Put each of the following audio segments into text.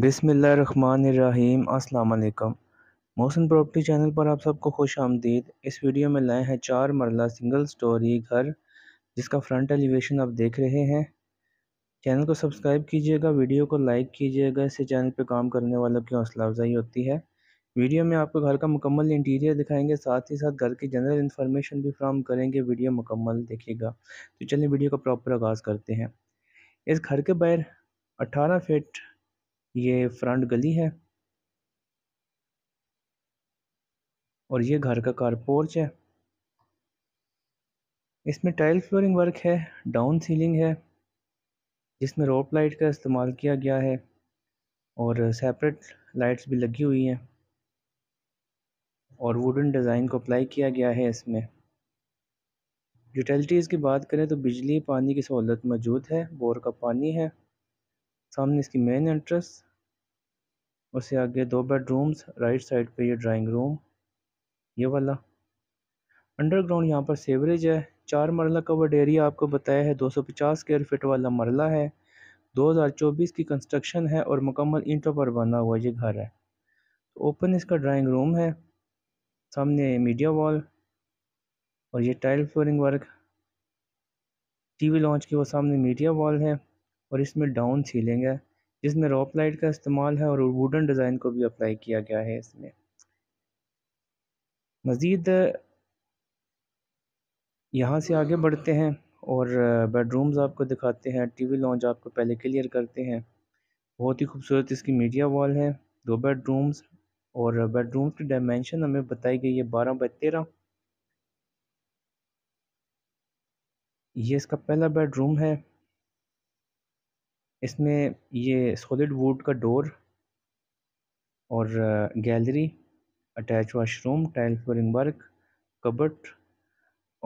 बिसमीम् अल्लाम मौसम property channel पर आप सबको खुश आमदीद इस वीडियो में लाए हैं चार मरला सिंगल स्टोरी घर जिसका फ्रंट एलिवेशन आप देख रहे हैं चैनल को सब्सक्राइब कीजिएगा वीडियो को लाइक कीजिएगा इससे चैनल पर काम करने वालों की हौसला अफजाई होती है वीडियो में आपको घर का मुकम्मल इंटीरियर दिखाएंगे साथ ही साथ घर की जनरल इन्फॉर्मेशन भी फ्राहम करेंगे वीडियो मुकम्मल देखिएगा तो चलिए वीडियो का प्रॉपर आगाज़ करते हैं इस घर के बाहर अठारह फिट ये फ्रंट गली है और ये घर का कारपोर्च है इसमें टाइल फ्लोरिंग वर्क है डाउन सीलिंग है जिसमें रोप लाइट का इस्तेमाल किया गया है और सेपरेट लाइट्स भी लगी हुई हैं और वुडन डिज़ाइन को अप्लाई किया गया है इसमें यूटिलिटीज़ की बात करें तो बिजली पानी की सहूलत मौजूद है बोर का पानी है सामने इसकी मेन एंट्रेंस उससे आगे दो बेडरूम्स राइट साइड पे ये ड्राइंग रूम ये वाला अंडरग्राउंड यहाँ पर सेवरेज है चार मरला कवर्ड एरिया आपको बताया है 250 स्क्वायर फिट वाला मरला है 2024 की कंस्ट्रक्शन है और मुकम्मल ईंटों पर बना हुआ ये घर है तो ओपन इसका ड्राइंग रूम है सामने मीडिया वॉल और ये tile flooring work TV lounge की वो सामने मीडिया वॉल है और इसमें डाउन सीलिंग है जिसमें रॉप लाइट का इस्तेमाल है और वुडन डिज़ाइन को भी अप्लाई किया गया है इसमें मज़ीद यहाँ से आगे बढ़ते हैं और बेडरूम्स आपको दिखाते हैं टीवी लॉन्च आपको पहले क्लियर करते हैं बहुत ही खूबसूरत इसकी मीडिया वॉल है दो बेडरूम्स और बेडरूम की डायमेंशन हमें बताई गई है बारह बाई तेरह ये इसका पहला बेडरूम है इसमें ये सॉलिड वुड का डोर और gallery attach washroom tile flooring work cupboard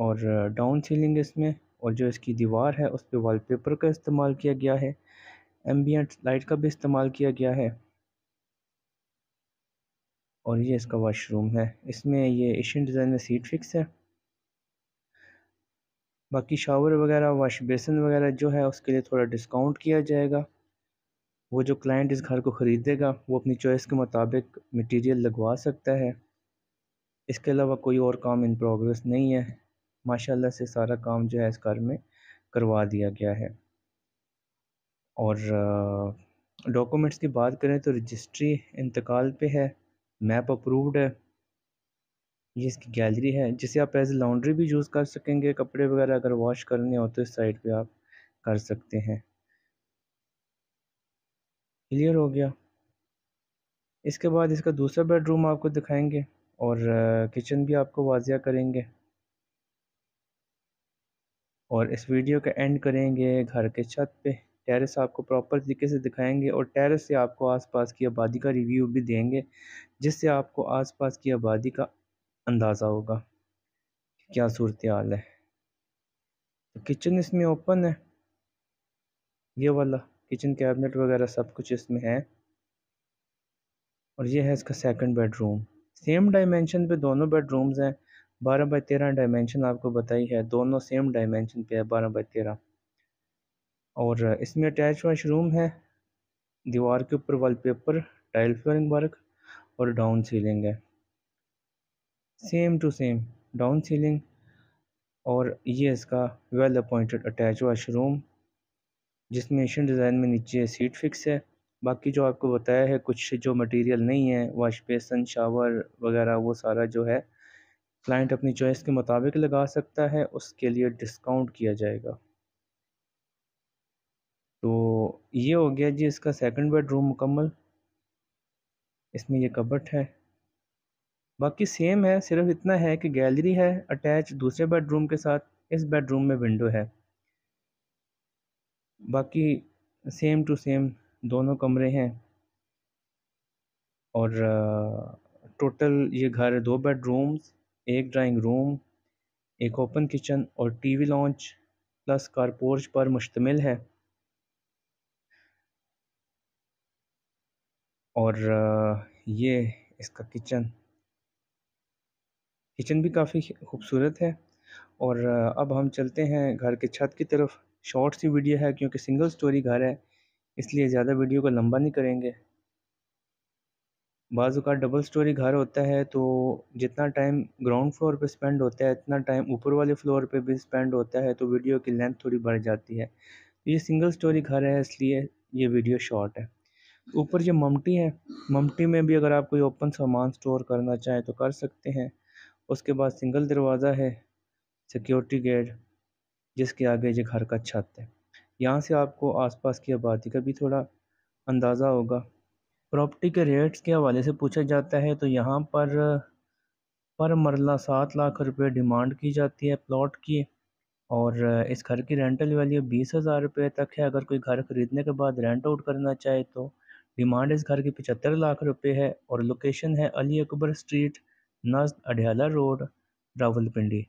और डाउन सीलिंग इसमें और जो इसकी दीवार है उस पर वॉलपेपर का इस्तेमाल किया गया है एम्बियट लाइट का भी इस्तेमाल किया गया है और ये इसका वाशरूम है इसमें ये एशियन डिज़ाइन में सीट फिक्स है बाकी शावर वगैरह वाश बेसन वगैरह जो है उसके लिए थोड़ा डिस्काउंट किया जाएगा वो जो क्लाइंट इस घर को ख़रीदेगा वो अपनी चॉइस के मुताबिक मटेरियल लगवा सकता है इसके अलावा कोई और काम इन प्रोग्रेस नहीं है माशाल्लाह से सारा काम जो है इस घर में करवा दिया गया है और डॉक्यूमेंट्स की बात करें तो रजिस्ट्री इंतकाल पे है मैप अप्रूव्ड है ये इसकी गैलरी है जिसे आप एज लॉन्ड्री भी यूज़ कर सकेंगे कपड़े वगैरह अगर वॉश करने हो तो इस साइड पे आप कर सकते हैं क्लियर हो गया इसके बाद इसका दूसरा बेडरूम आपको दिखाएंगे और किचन भी आपको वाजिया करेंगे और इस वीडियो का एंड करेंगे घर के छत पे टेरेस आपको प्रॉपर तरीके से दिखाएंगे और टेरेस से आपको आसपास की आबादी का रिव्यू भी देंगे जिससे आपको आसपास की आबादी का अंदाज़ा होगा क्या हम्म। सूरत हाल है तो किचन इसमें ओपन है ये वाला किचन कैबिनेट वगैरह सब कुछ इसमें है और ये है इसका सेकंड बेडरूम सेम डायमेंशन पे दोनों बेडरूम्स हैं बारह बाई तेरह डायमेंशन आपको बताई है दोनों सेम डायमेंशन पे है बारह बाई तेरह और इसमें अटैच वाशरूम है दीवार के ऊपर वॉलपेपर टाइल फ्लोरिंग वर्क और डाउन सीलिंग है same to same down ceiling और ये इसका वेल अपॉइंटेड अटैच वाशरूम जिसमें एशियन डिज़ाइन में नीचे सीट फिक्स है बाकी जो आपको बताया है कुछ जो मटेरियल नहीं है वाश बेसन शावर वगैरह वो सारा जो है क्लाइंट अपनी चॉइस के मुताबिक लगा सकता है उसके लिए डिस्काउंट किया जाएगा तो ये हो गया जी इसका सेकंड बेडरूम मुकम्मल इसमें ये कबट है बाकी सेम है सिर्फ इतना है कि गैलरी है अटैच दूसरे बेडरूम के साथ इस बेडरूम में विंडो है बाकी सेम टू सेम दोनों कमरे हैं और टोटल ये घर दो बेडरूम्स एक ड्राइंग रूम एक ओपन किचन और टीवी लॉन्च प्लस कारपोर्च पर मुश्तमिल है और ये इसका किचन किचन भी काफ़ी खूबसूरत है और अब हम चलते हैं घर के छत की तरफ शॉर्ट सी वीडियो है क्योंकि सिंगल स्टोरी घर है इसलिए ज़्यादा वीडियो को लंबा नहीं करेंगे बाजू का डबल स्टोरी घर होता है तो जितना टाइम ग्राउंड फ्लोर पे स्पेंड होता है इतना टाइम ऊपर वाले फ्लोर पे भी स्पेंड होता है तो वीडियो की लेंथ थोड़ी बढ़ जाती है तो ये सिंगल स्टोरी घर है इसलिए ये वीडियो शॉर्ट है ऊपर जो ममटी है ममटी में भी अगर आप कोई ओपन सामान स्टोर करना चाहें तो कर सकते हैं उसके बाद सिंगल दरवाज़ा है सिक्योरिटी गेट जिसके आगे घर का छत है यहाँ से आपको आसपास की आबादी का भी थोड़ा अंदाज़ा होगा प्रॉपर्टी के रेट्स के हवाले से पूछा जाता है तो यहाँ पर पर मरला सात लाख रुपए डिमांड की जाती है प्लॉट की और इस घर की रेंटल वैल्यू बीस हज़ार रुपये तक है अगर कोई घर ख़रीदने के बाद रेंट आउट करना चाहे तो डिमांड इस घर की पचहत्तर लाख रुपये है और लोकेशन है अली अकबर स्ट्रीट नज़द अडियाला रोड रावलपिंडी